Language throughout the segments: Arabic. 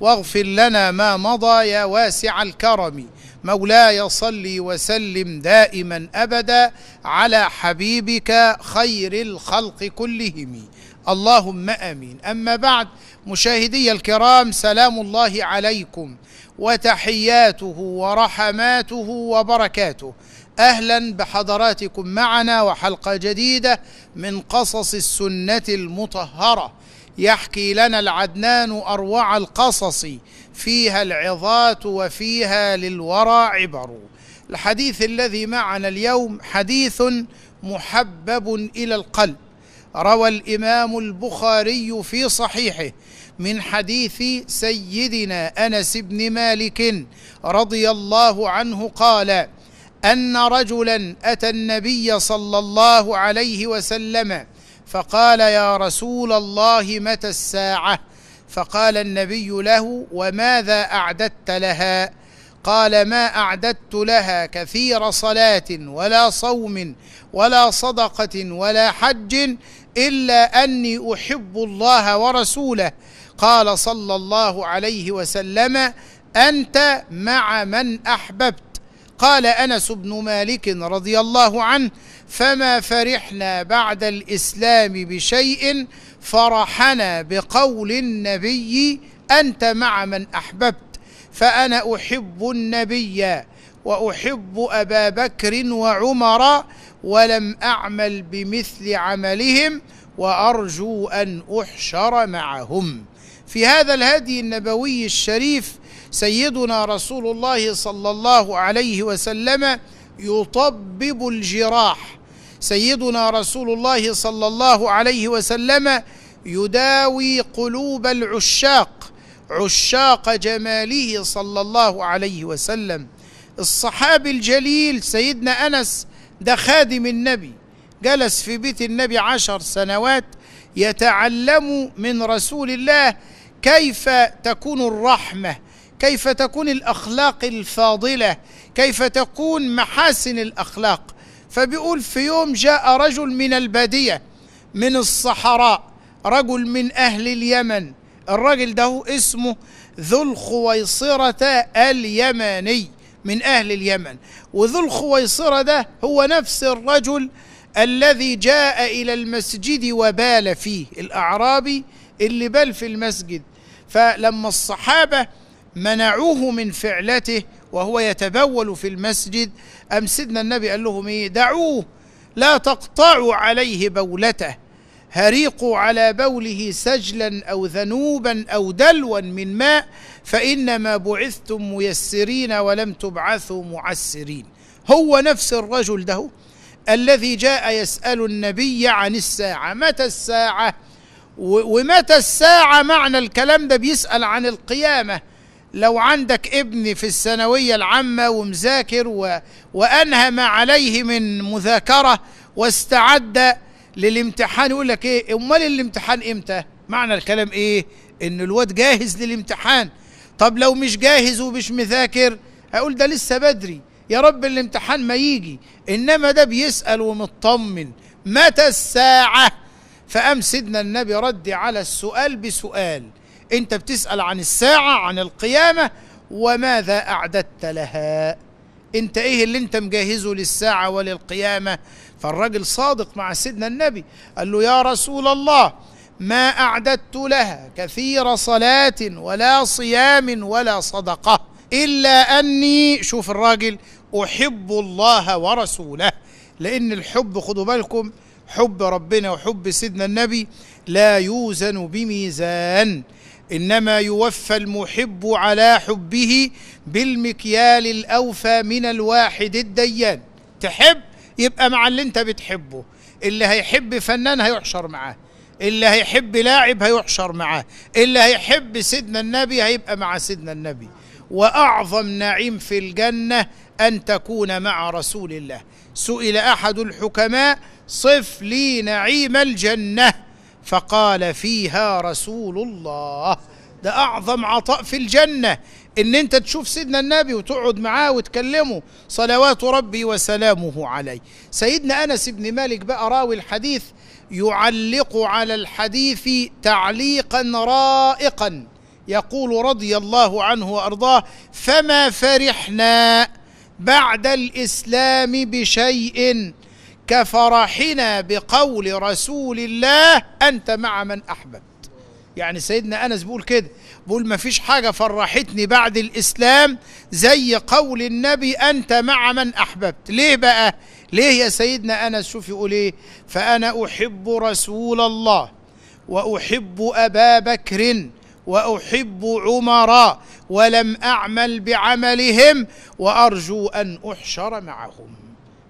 واغفر لنا ما مضى يا واسع الكرم مولاي صل وسلم دائما ابدا على حبيبك خير الخلق كلهم اللهم امين اما بعد مشاهدي الكرام سلام الله عليكم وتحياته ورحماته وبركاته اهلا بحضراتكم معنا وحلقه جديده من قصص السنه المطهره يحكي لنا العدنان أروع القصص فيها العظات وفيها للورى عبر الحديث الذي معنا اليوم حديث محبب إلى القلب روى الإمام البخاري في صحيحه من حديث سيدنا أنس بن مالك رضي الله عنه قال أن رجلا أتى النبي صلى الله عليه وسلم فقال يا رسول الله متى الساعه فقال النبي له وماذا اعددت لها قال ما اعددت لها كثير صلاه ولا صوم ولا صدقه ولا حج الا اني احب الله ورسوله قال صلى الله عليه وسلم انت مع من احببت قال أنس بن مالك رضي الله عنه فما فرحنا بعد الإسلام بشيء فرحنا بقول النبي أنت مع من أحببت فأنا أحب النبي وأحب أبا بكر وعمر ولم أعمل بمثل عملهم وأرجو أن أحشر معهم في هذا الهدي النبوي الشريف سيدنا رسول الله صلى الله عليه وسلم يطبب الجراح سيدنا رسول الله صلى الله عليه وسلم يداوي قلوب العشاق عشاق جماله صلى الله عليه وسلم الصحابي الجليل سيدنا انس ده خادم النبي جلس في بيت النبي عشر سنوات يتعلم من رسول الله كيف تكون الرحمه كيف تكون الأخلاق الفاضلة كيف تكون محاسن الأخلاق فبيقول في يوم جاء رجل من البادية من الصحراء رجل من أهل اليمن الرجل ده اسمه ذو الخويصرة اليماني من أهل اليمن وذو الخويصرة ده هو نفس الرجل الذي جاء إلى المسجد وبال فيه الأعرابي اللي بال في المسجد فلما الصحابة منعوه من فعلته وهو يتبول في المسجد أم سيدنا النبي قال لهم إيه دعوه لا تقطعوا عليه بولته هريقوا على بوله سجلا أو ذنوبا أو دلوا من ماء فإنما بعثتم ميسرين ولم تبعثوا معسرين هو نفس الرجل ده الذي جاء يسأل النبي عن الساعة متى الساعة ومتى الساعة معنى الكلام ده بيسأل عن القيامة لو عندك ابن في الثانوية العامة ومذاكر و... وأنهى ما عليه من مذاكرة واستعد للامتحان يقول لك ايه امال الامتحان امتى معنى الكلام ايه ان الواد جاهز للامتحان طب لو مش جاهز ومش مذاكر هقول ده لسه بدري يا رب الامتحان ما يجي انما ده بيسأل ومطمن متى الساعة فقام سيدنا النبي رد على السؤال بسؤال انت بتسأل عن الساعة عن القيامة وماذا أعددت لها انت ايه اللي انت مجهزه للساعة وللقيامة فالراجل صادق مع سيدنا النبي قال له يا رسول الله ما أعددت لها كثير صلاة ولا صيام ولا صدقة إلا أني شوف الراجل أحب الله ورسوله لأن الحب خدوا بالكم حب ربنا وحب سيدنا النبي لا يوزن بميزان انما يوفى المحب على حبه بالمكيال الاوفى من الواحد الديان تحب يبقى مع اللي انت بتحبه اللي هيحب فنان هيحشر معاه اللي هيحب لاعب هيحشر معاه اللي هيحب سيدنا النبي هيبقى مع سيدنا النبي واعظم نعيم في الجنه ان تكون مع رسول الله سئل احد الحكماء صف لي نعيم الجنه فقال فيها رسول الله ده أعظم عطاء في الجنة إن أنت تشوف سيدنا النبي وتقعد معاه وتكلمه صلوات ربي وسلامه عليه سيدنا أنس بن مالك بقى راوي الحديث يعلق على الحديث تعليقا رائقا يقول رضي الله عنه وارضاه فما فرحنا بعد الاسلام بشيء كفرحنا بقول رسول الله أنت مع من أحببت يعني سيدنا أنس بيقول كده بيقول ما فيش حاجة فرحتني بعد الإسلام زي قول النبي أنت مع من أحببت ليه بقى ليه يا سيدنا أنس شوف يقول إيه فأنا أحب رسول الله وأحب أبا بكر وأحب عمر ولم أعمل بعملهم وأرجو أن أحشر معهم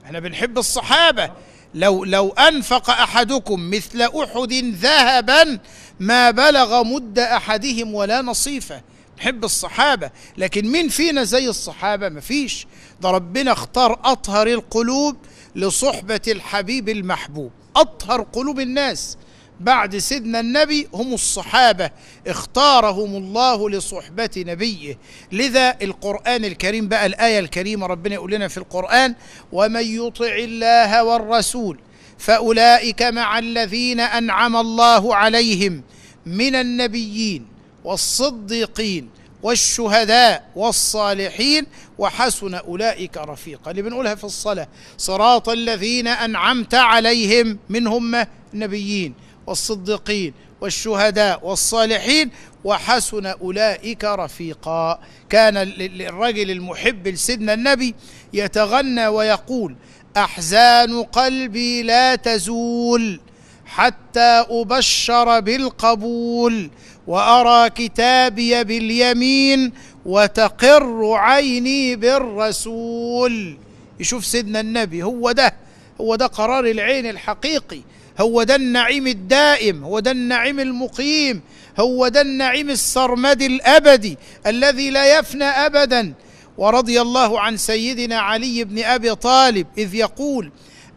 احنا بنحب الصحابة لو لو أنفق أحدكم مثل أحد ذهبا ما بلغ مد أحدهم ولا نصيفه نحب الصحابة لكن مين فينا زي الصحابة مفيش ده ربنا اختار أطهر القلوب لصحبة الحبيب المحبوب أطهر قلوب الناس بعد سيدنا النبي هم الصحابة اختارهم الله لصحبة نبيه لذا القرآن الكريم بقى الآية الكريمة ربنا يقول لنا في القرآن ومن يطع الله والرسول فأولئك مع الذين أنعم الله عليهم من النبيين والصديقين والشهداء والصالحين وحسن أولئك رفيقا اللي بنقولها في الصلاة صراط الذين أنعمت عليهم منهم النبيين والصديقين والشهداء والصالحين وحسن أولئك رفيقا كان الرجل المحب لسيدنا النبي يتغنى ويقول أحزان قلبي لا تزول حتى أبشر بالقبول وأرى كتابي باليمين وتقر عيني بالرسول يشوف سيدنا النبي هو ده هو ده قرار العين الحقيقي هو ده النعيم الدائم هو ده النعيم المقيم هو ده النعيم السرمد الابدي الذي لا يفنى ابدا ورضي الله عن سيدنا علي بن ابي طالب اذ يقول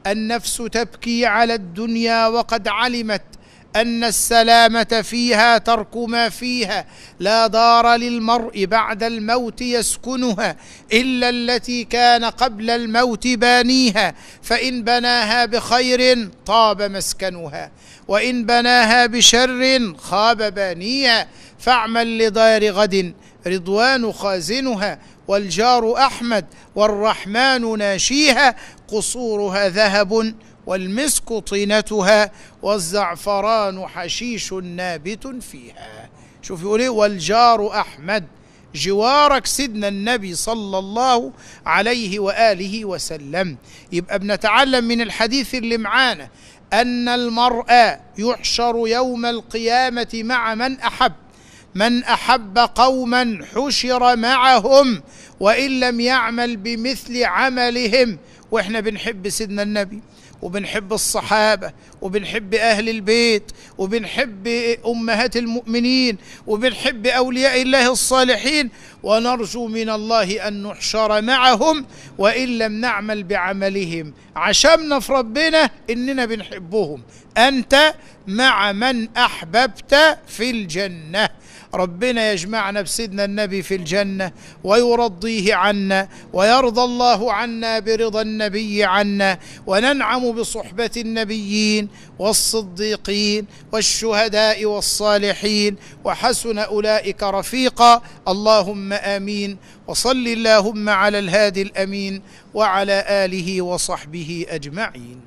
النفس تبكي على الدنيا وقد علمت ان السلامه فيها ترك ما فيها لا دار للمرء بعد الموت يسكنها الا التي كان قبل الموت بانيها فان بناها بخير طاب مسكنها وان بناها بشر خاب بانيها فاعمل لدار غد رضوان خازنها والجار احمد والرحمن ناشيها قصورها ذهب والمسك طينتها والزعفران حشيش نابت فيها شوف يقول ايه والجار احمد جوارك سيدنا النبي صلى الله عليه واله وسلم يبقى بنتعلم من الحديث اللي معانا ان المرء يحشر يوم القيامه مع من احب من احب قوما حشر معهم وان لم يعمل بمثل عملهم واحنا بنحب سيدنا النبي وبنحب الصحابة وبنحب أهل البيت وبنحب أمهات المؤمنين وبنحب أولياء الله الصالحين ونرجو من الله أن نحشر معهم وإن لم نعمل بعملهم عشمنا في ربنا إننا بنحبهم أنت مع من أحببت في الجنة ربنا يجمعنا بسيدنا النبي في الجنة ويرضيه عنا ويرضى الله عنا برضا النبي عنا وننعم بصحبة النبيين والصديقين والشهداء والصالحين وحسن أولئك رفيقا اللهم آمين وصل اللهم على الهادي الأمين وعلى آله وصحبه أجمعين